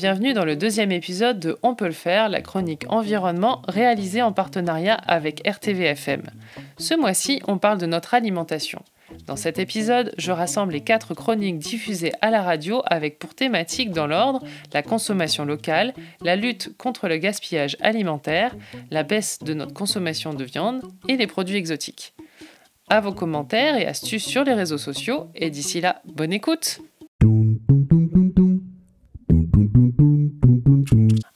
bienvenue dans le deuxième épisode de On peut le faire, la chronique environnement réalisée en partenariat avec RTVFM. Ce mois-ci, on parle de notre alimentation. Dans cet épisode, je rassemble les quatre chroniques diffusées à la radio avec pour thématique dans l'ordre la consommation locale, la lutte contre le gaspillage alimentaire, la baisse de notre consommation de viande et les produits exotiques. À vos commentaires et astuces sur les réseaux sociaux et d'ici là, bonne écoute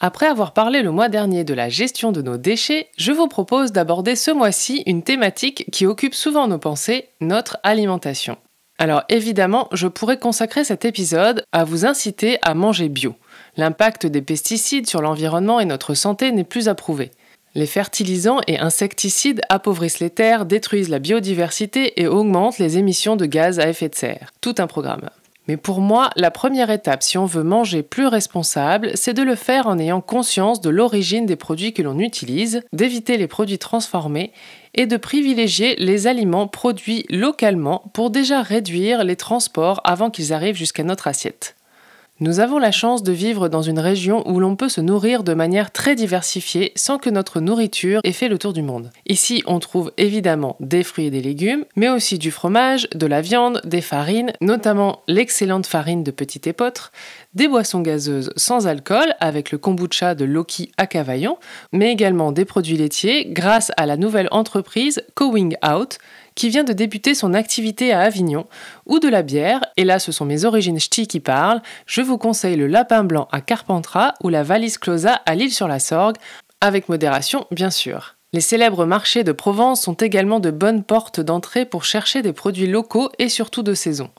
Après avoir parlé le mois dernier de la gestion de nos déchets, je vous propose d'aborder ce mois-ci une thématique qui occupe souvent nos pensées, notre alimentation. Alors évidemment, je pourrais consacrer cet épisode à vous inciter à manger bio. L'impact des pesticides sur l'environnement et notre santé n'est plus à prouver. Les fertilisants et insecticides appauvrissent les terres, détruisent la biodiversité et augmentent les émissions de gaz à effet de serre. Tout un programme. Mais pour moi, la première étape si on veut manger plus responsable, c'est de le faire en ayant conscience de l'origine des produits que l'on utilise, d'éviter les produits transformés et de privilégier les aliments produits localement pour déjà réduire les transports avant qu'ils arrivent jusqu'à notre assiette. Nous avons la chance de vivre dans une région où l'on peut se nourrir de manière très diversifiée sans que notre nourriture ait fait le tour du monde. Ici, on trouve évidemment des fruits et des légumes, mais aussi du fromage, de la viande, des farines, notamment l'excellente farine de Petite Épeautre, des boissons gazeuses sans alcool avec le kombucha de Loki à Cavaillon, mais également des produits laitiers grâce à la nouvelle entreprise Cowing Out qui vient de débuter son activité à Avignon, ou de la bière, et là ce sont mes origines ch'ti qui parlent, je vous conseille le lapin blanc à Carpentras ou la valise closa à lille sur la sorgue avec modération bien sûr. Les célèbres marchés de Provence sont également de bonnes portes d'entrée pour chercher des produits locaux et surtout de saison.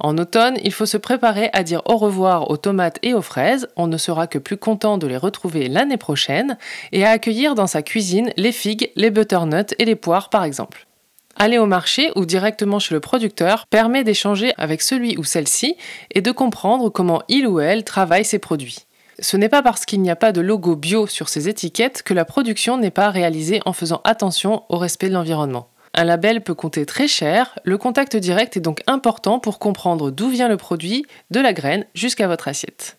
En automne, il faut se préparer à dire au revoir aux tomates et aux fraises, on ne sera que plus content de les retrouver l'année prochaine, et à accueillir dans sa cuisine les figues, les butternuts et les poires par exemple. Aller au marché ou directement chez le producteur permet d'échanger avec celui ou celle-ci et de comprendre comment il ou elle travaille ses produits. Ce n'est pas parce qu'il n'y a pas de logo bio sur ces étiquettes que la production n'est pas réalisée en faisant attention au respect de l'environnement. Un label peut compter très cher, le contact direct est donc important pour comprendre d'où vient le produit, de la graine jusqu'à votre assiette.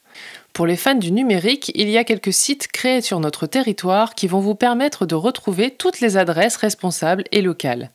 Pour les fans du numérique, il y a quelques sites créés sur notre territoire qui vont vous permettre de retrouver toutes les adresses responsables et locales.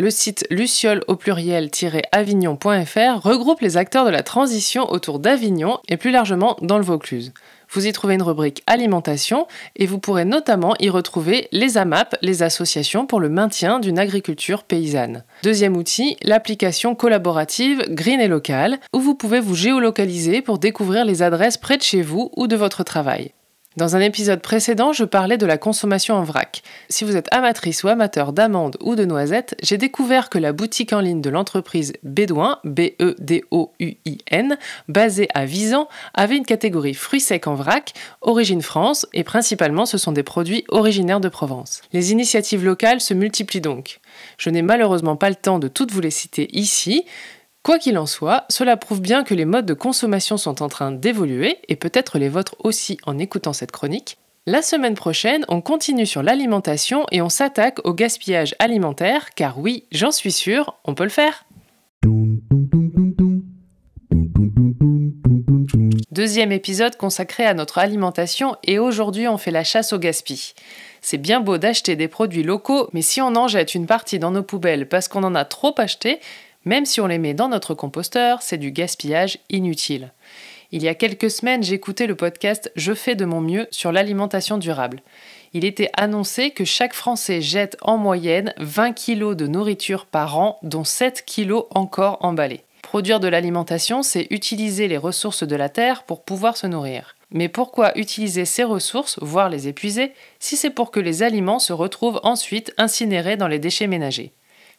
Le site luciole au pluriel-avignon.fr regroupe les acteurs de la transition autour d'Avignon et plus largement dans le Vaucluse. Vous y trouvez une rubrique alimentation et vous pourrez notamment y retrouver les AMAP, les associations pour le maintien d'une agriculture paysanne. Deuxième outil, l'application collaborative Green et Local, où vous pouvez vous géolocaliser pour découvrir les adresses près de chez vous ou de votre travail. Dans un épisode précédent, je parlais de la consommation en vrac. Si vous êtes amatrice ou amateur d'amandes ou de noisettes, j'ai découvert que la boutique en ligne de l'entreprise Bédouin, B-E-D-O-U-I-N, basée à Visan, avait une catégorie fruits secs en vrac, origine France, et principalement ce sont des produits originaires de Provence. Les initiatives locales se multiplient donc. Je n'ai malheureusement pas le temps de toutes vous les citer ici, Quoi qu'il en soit, cela prouve bien que les modes de consommation sont en train d'évoluer, et peut-être les vôtres aussi en écoutant cette chronique. La semaine prochaine, on continue sur l'alimentation et on s'attaque au gaspillage alimentaire, car oui, j'en suis sûr, on peut le faire. Deuxième épisode consacré à notre alimentation et aujourd'hui on fait la chasse au gaspillage. C'est bien beau d'acheter des produits locaux, mais si on en jette une partie dans nos poubelles parce qu'on en a trop acheté, même si on les met dans notre composteur, c'est du gaspillage inutile. Il y a quelques semaines, j'écoutais le podcast Je fais de mon mieux sur l'alimentation durable. Il était annoncé que chaque Français jette en moyenne 20 kg de nourriture par an, dont 7 kg encore emballés. Produire de l'alimentation, c'est utiliser les ressources de la terre pour pouvoir se nourrir. Mais pourquoi utiliser ces ressources, voire les épuiser, si c'est pour que les aliments se retrouvent ensuite incinérés dans les déchets ménagers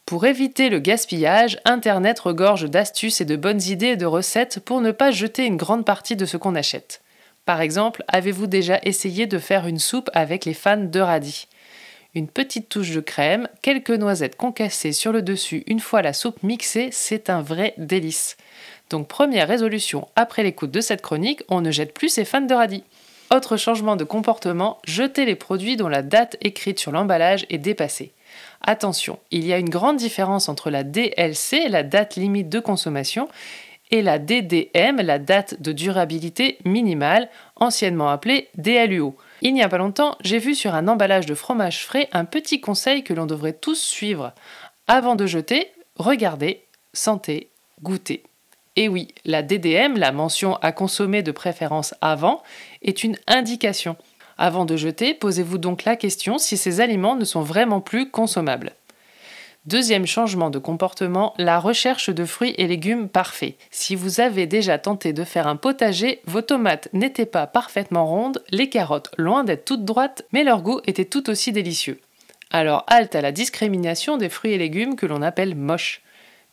pour éviter le gaspillage, Internet regorge d'astuces et de bonnes idées et de recettes pour ne pas jeter une grande partie de ce qu'on achète. Par exemple, avez-vous déjà essayé de faire une soupe avec les fans de radis Une petite touche de crème, quelques noisettes concassées sur le dessus une fois la soupe mixée, c'est un vrai délice. Donc première résolution, après l'écoute de cette chronique, on ne jette plus ses fans de radis. Autre changement de comportement, jeter les produits dont la date écrite sur l'emballage est dépassée. Attention, il y a une grande différence entre la DLC, la date limite de consommation, et la DDM, la date de durabilité minimale, anciennement appelée DLUO. Il n'y a pas longtemps, j'ai vu sur un emballage de fromage frais un petit conseil que l'on devrait tous suivre. Avant de jeter, regardez, sentez, goûtez. Et oui, la DDM, la mention à consommer de préférence avant, est une indication. Avant de jeter, posez-vous donc la question si ces aliments ne sont vraiment plus consommables. Deuxième changement de comportement, la recherche de fruits et légumes parfaits. Si vous avez déjà tenté de faire un potager, vos tomates n'étaient pas parfaitement rondes, les carottes loin d'être toutes droites, mais leur goût était tout aussi délicieux. Alors halte à la discrimination des fruits et légumes que l'on appelle moches.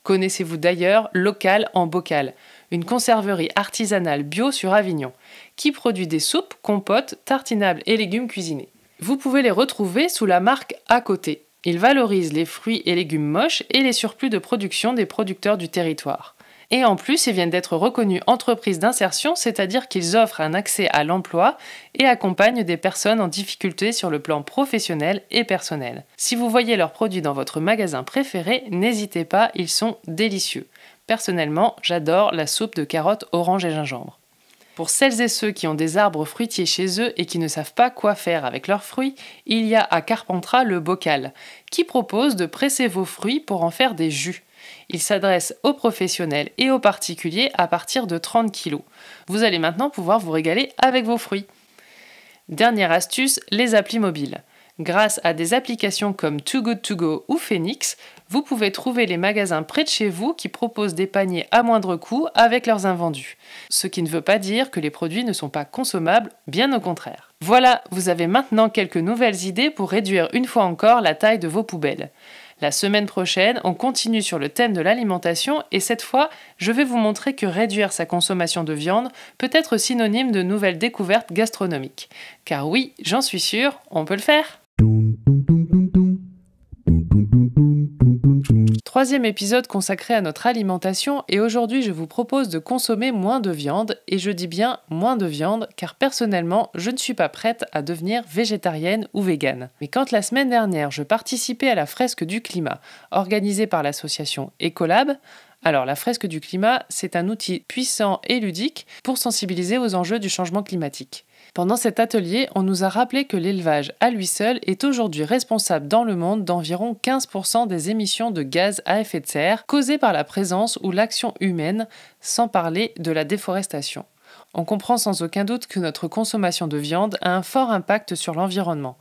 Connaissez-vous d'ailleurs local en bocal une conserverie artisanale bio sur Avignon, qui produit des soupes, compotes, tartinables et légumes cuisinés. Vous pouvez les retrouver sous la marque À côté. Ils valorisent les fruits et légumes moches et les surplus de production des producteurs du territoire. Et en plus, ils viennent d'être reconnus entreprises d'insertion, c'est-à-dire qu'ils offrent un accès à l'emploi et accompagnent des personnes en difficulté sur le plan professionnel et personnel. Si vous voyez leurs produits dans votre magasin préféré, n'hésitez pas, ils sont délicieux. Personnellement, j'adore la soupe de carottes, orange et gingembre. Pour celles et ceux qui ont des arbres fruitiers chez eux et qui ne savent pas quoi faire avec leurs fruits, il y a à Carpentras le bocal, qui propose de presser vos fruits pour en faire des jus. Il s'adresse aux professionnels et aux particuliers à partir de 30 kg. Vous allez maintenant pouvoir vous régaler avec vos fruits. Dernière astuce, les applis mobiles. Grâce à des applications comme Too Good To Go ou Phoenix, vous pouvez trouver les magasins près de chez vous qui proposent des paniers à moindre coût avec leurs invendus. Ce qui ne veut pas dire que les produits ne sont pas consommables, bien au contraire. Voilà, vous avez maintenant quelques nouvelles idées pour réduire une fois encore la taille de vos poubelles. La semaine prochaine, on continue sur le thème de l'alimentation et cette fois, je vais vous montrer que réduire sa consommation de viande peut être synonyme de nouvelles découvertes gastronomiques. Car oui, j'en suis sûre, on peut le faire. troisième épisode consacré à notre alimentation et aujourd'hui je vous propose de consommer moins de viande et je dis bien moins de viande car personnellement je ne suis pas prête à devenir végétarienne ou végane. Mais quand la semaine dernière je participais à la fresque du climat organisée par l'association Ecolab, alors la fresque du climat c'est un outil puissant et ludique pour sensibiliser aux enjeux du changement climatique. Pendant cet atelier, on nous a rappelé que l'élevage à lui seul est aujourd'hui responsable dans le monde d'environ 15% des émissions de gaz à effet de serre causées par la présence ou l'action humaine, sans parler de la déforestation. On comprend sans aucun doute que notre consommation de viande a un fort impact sur l'environnement.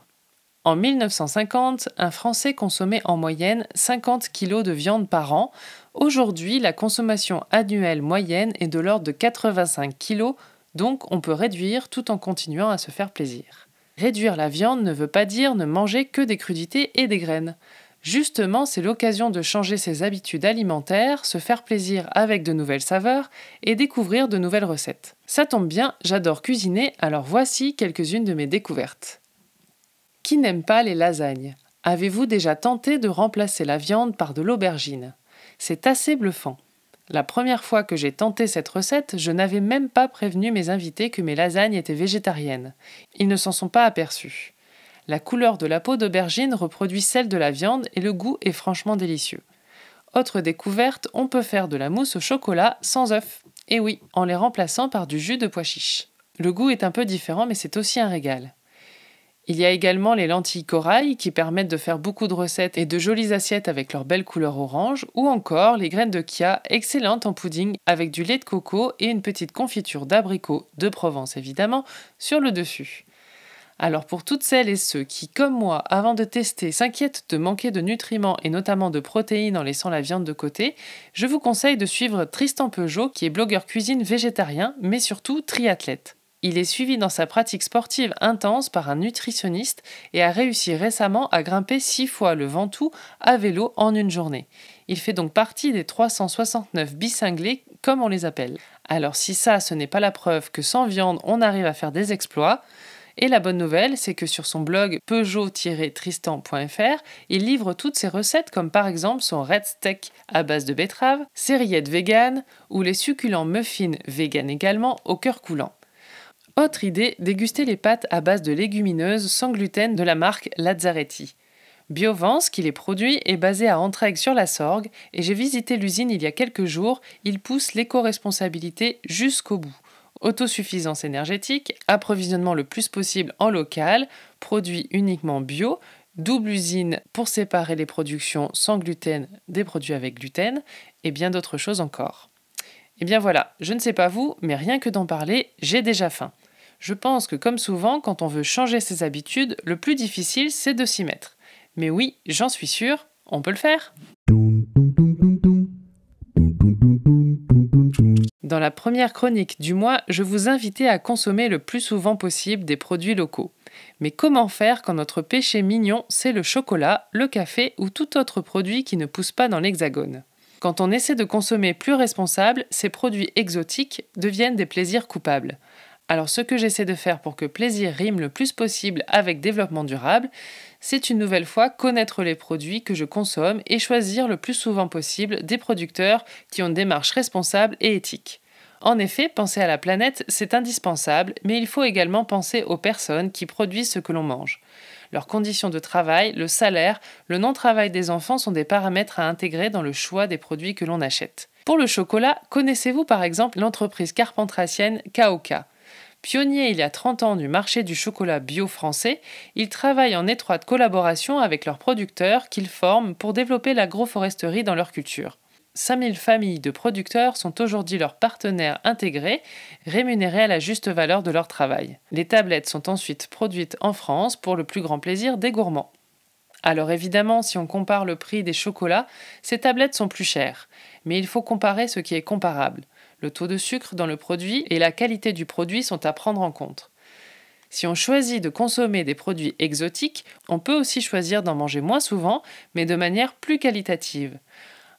En 1950, un Français consommait en moyenne 50 kg de viande par an. Aujourd'hui, la consommation annuelle moyenne est de l'ordre de 85 kg donc on peut réduire tout en continuant à se faire plaisir. Réduire la viande ne veut pas dire ne manger que des crudités et des graines. Justement, c'est l'occasion de changer ses habitudes alimentaires, se faire plaisir avec de nouvelles saveurs et découvrir de nouvelles recettes. Ça tombe bien, j'adore cuisiner, alors voici quelques-unes de mes découvertes. Qui n'aime pas les lasagnes Avez-vous déjà tenté de remplacer la viande par de l'aubergine C'est assez bluffant. La première fois que j'ai tenté cette recette, je n'avais même pas prévenu mes invités que mes lasagnes étaient végétariennes. Ils ne s'en sont pas aperçus. La couleur de la peau d'aubergine reproduit celle de la viande et le goût est franchement délicieux. Autre découverte, on peut faire de la mousse au chocolat sans œufs. Et oui, en les remplaçant par du jus de pois chiche. Le goût est un peu différent mais c'est aussi un régal. Il y a également les lentilles corail qui permettent de faire beaucoup de recettes et de jolies assiettes avec leur belle couleur orange, ou encore les graines de chia, excellentes en pudding avec du lait de coco et une petite confiture d'abricot, de Provence évidemment, sur le dessus. Alors pour toutes celles et ceux qui, comme moi, avant de tester, s'inquiètent de manquer de nutriments et notamment de protéines en laissant la viande de côté, je vous conseille de suivre Tristan Peugeot qui est blogueur cuisine végétarien mais surtout triathlète. Il est suivi dans sa pratique sportive intense par un nutritionniste et a réussi récemment à grimper six fois le Ventoux à vélo en une journée. Il fait donc partie des 369 bicinglés, comme on les appelle. Alors si ça, ce n'est pas la preuve que sans viande, on arrive à faire des exploits, et la bonne nouvelle, c'est que sur son blog peugeot-tristan.fr, il livre toutes ses recettes comme par exemple son red steak à base de betterave, ses rillettes vegan ou les succulents muffins vegan également au cœur coulant. Autre idée, déguster les pâtes à base de légumineuses sans gluten de la marque Lazzaretti. Biovance, qui les produit, est basé à Entraigues sur la Sorgue et j'ai visité l'usine il y a quelques jours. Ils poussent l'éco-responsabilité jusqu'au bout. Autosuffisance énergétique, approvisionnement le plus possible en local, produits uniquement bio, double usine pour séparer les productions sans gluten des produits avec gluten et bien d'autres choses encore. Et eh bien voilà, je ne sais pas vous, mais rien que d'en parler, j'ai déjà faim. Je pense que comme souvent, quand on veut changer ses habitudes, le plus difficile, c'est de s'y mettre. Mais oui, j'en suis sûr, on peut le faire. Dans la première chronique du mois, je vous invitais à consommer le plus souvent possible des produits locaux. Mais comment faire quand notre péché mignon, c'est le chocolat, le café ou tout autre produit qui ne pousse pas dans l'hexagone Quand on essaie de consommer plus responsable, ces produits exotiques deviennent des plaisirs coupables. Alors ce que j'essaie de faire pour que plaisir rime le plus possible avec développement durable, c'est une nouvelle fois connaître les produits que je consomme et choisir le plus souvent possible des producteurs qui ont une démarche responsable et éthique. En effet, penser à la planète, c'est indispensable, mais il faut également penser aux personnes qui produisent ce que l'on mange. Leurs conditions de travail, le salaire, le non-travail des enfants sont des paramètres à intégrer dans le choix des produits que l'on achète. Pour le chocolat, connaissez-vous par exemple l'entreprise carpentracienne Kaoka Pionniers il y a 30 ans du marché du chocolat bio français, ils travaillent en étroite collaboration avec leurs producteurs qu'ils forment pour développer l'agroforesterie dans leur culture. 5000 familles de producteurs sont aujourd'hui leurs partenaires intégrés, rémunérés à la juste valeur de leur travail. Les tablettes sont ensuite produites en France pour le plus grand plaisir des gourmands. Alors évidemment, si on compare le prix des chocolats, ces tablettes sont plus chères, mais il faut comparer ce qui est comparable le taux de sucre dans le produit et la qualité du produit sont à prendre en compte. Si on choisit de consommer des produits exotiques, on peut aussi choisir d'en manger moins souvent, mais de manière plus qualitative.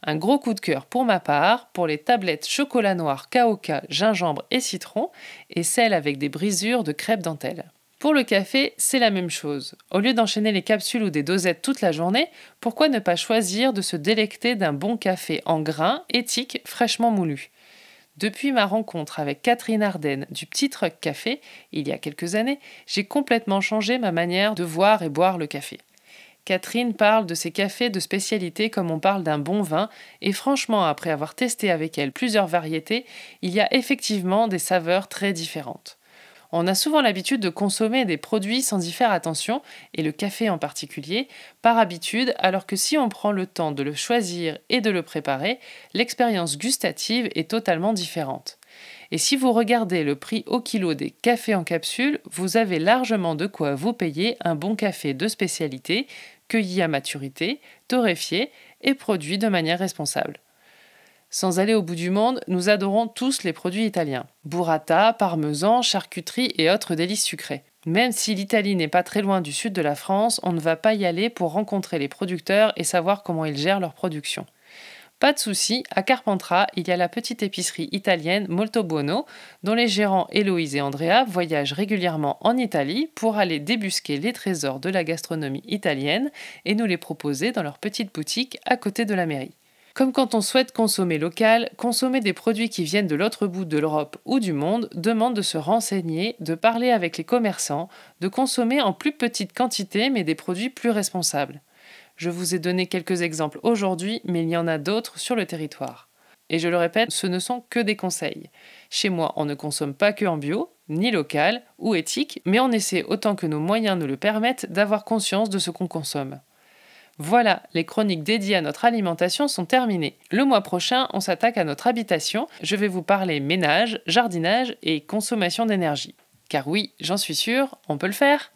Un gros coup de cœur pour ma part pour les tablettes chocolat noir, caoca, gingembre et citron, et celles avec des brisures de crêpes dentelles. Pour le café, c'est la même chose. Au lieu d'enchaîner les capsules ou des dosettes toute la journée, pourquoi ne pas choisir de se délecter d'un bon café en grains, éthique, fraîchement moulu depuis ma rencontre avec Catherine Ardenne du Petit Truck Café, il y a quelques années, j'ai complètement changé ma manière de voir et boire le café. Catherine parle de ses cafés de spécialité comme on parle d'un bon vin, et franchement, après avoir testé avec elle plusieurs variétés, il y a effectivement des saveurs très différentes. On a souvent l'habitude de consommer des produits sans y faire attention, et le café en particulier, par habitude, alors que si on prend le temps de le choisir et de le préparer, l'expérience gustative est totalement différente. Et si vous regardez le prix au kilo des cafés en capsule, vous avez largement de quoi vous payer un bon café de spécialité, cueilli à maturité, torréfié et produit de manière responsable. Sans aller au bout du monde, nous adorons tous les produits italiens. Burrata, parmesan, charcuterie et autres délices sucrés. Même si l'Italie n'est pas très loin du sud de la France, on ne va pas y aller pour rencontrer les producteurs et savoir comment ils gèrent leur production. Pas de souci, à Carpentras, il y a la petite épicerie italienne Molto Buono, dont les gérants Héloïse et Andrea voyagent régulièrement en Italie pour aller débusquer les trésors de la gastronomie italienne et nous les proposer dans leur petite boutique à côté de la mairie. Comme quand on souhaite consommer local, consommer des produits qui viennent de l'autre bout de l'Europe ou du monde demande de se renseigner, de parler avec les commerçants, de consommer en plus petite quantité mais des produits plus responsables. Je vous ai donné quelques exemples aujourd'hui, mais il y en a d'autres sur le territoire. Et je le répète, ce ne sont que des conseils. Chez moi, on ne consomme pas que en bio, ni local ou éthique, mais on essaie autant que nos moyens nous le permettent d'avoir conscience de ce qu'on consomme. Voilà, les chroniques dédiées à notre alimentation sont terminées. Le mois prochain, on s'attaque à notre habitation. Je vais vous parler ménage, jardinage et consommation d'énergie. Car oui, j'en suis sûre, on peut le faire.